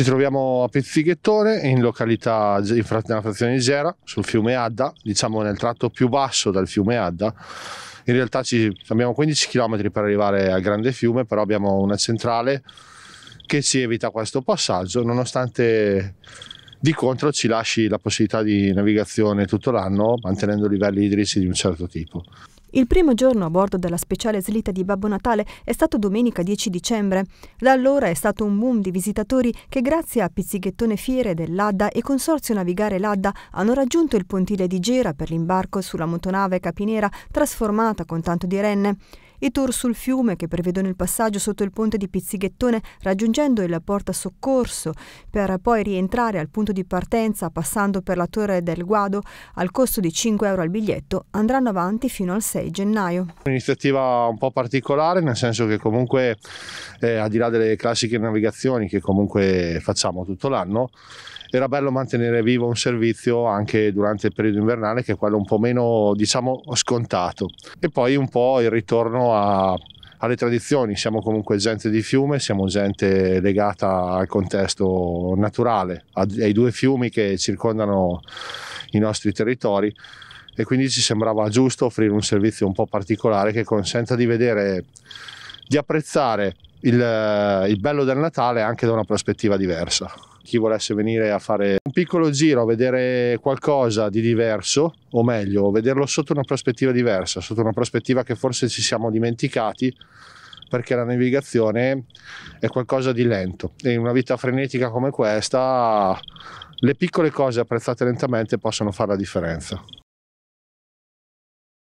Ci troviamo a Pizzighettone, in località, nella frazione di Gera, sul fiume Adda, diciamo nel tratto più basso dal fiume Adda. In realtà ci, abbiamo 15 km per arrivare al grande fiume, però abbiamo una centrale che ci evita questo passaggio, nonostante di contro ci lasci la possibilità di navigazione tutto l'anno mantenendo livelli idrici di un certo tipo. Il primo giorno a bordo della speciale slitta di Babbo Natale è stato domenica 10 dicembre. Da allora è stato un boom di visitatori che grazie a Pizzighettone Fiere dell'Adda e Consorzio Navigare l'Adda hanno raggiunto il pontile di Gera per l'imbarco sulla motonave capinera trasformata con tanto di renne. I tour sul fiume che prevedono il passaggio sotto il ponte di Pizzighettone raggiungendo il porta soccorso per poi rientrare al punto di partenza passando per la torre del Guado al costo di 5 euro al biglietto andranno avanti fino al 6 gennaio. Un'iniziativa un po' particolare nel senso che comunque eh, al di là delle classiche navigazioni che comunque facciamo tutto l'anno era bello mantenere vivo un servizio anche durante il periodo invernale che è quello un po' meno diciamo scontato e poi un po' il ritorno a, alle tradizioni, siamo comunque gente di fiume, siamo gente legata al contesto naturale, ai due fiumi che circondano i nostri territori e quindi ci sembrava giusto offrire un servizio un po' particolare che consenta di vedere, di apprezzare il, eh, il bello del Natale anche da una prospettiva diversa chi volesse venire a fare un piccolo giro, vedere qualcosa di diverso, o meglio, vederlo sotto una prospettiva diversa, sotto una prospettiva che forse ci siamo dimenticati, perché la navigazione è qualcosa di lento e in una vita frenetica come questa le piccole cose apprezzate lentamente possono fare la differenza.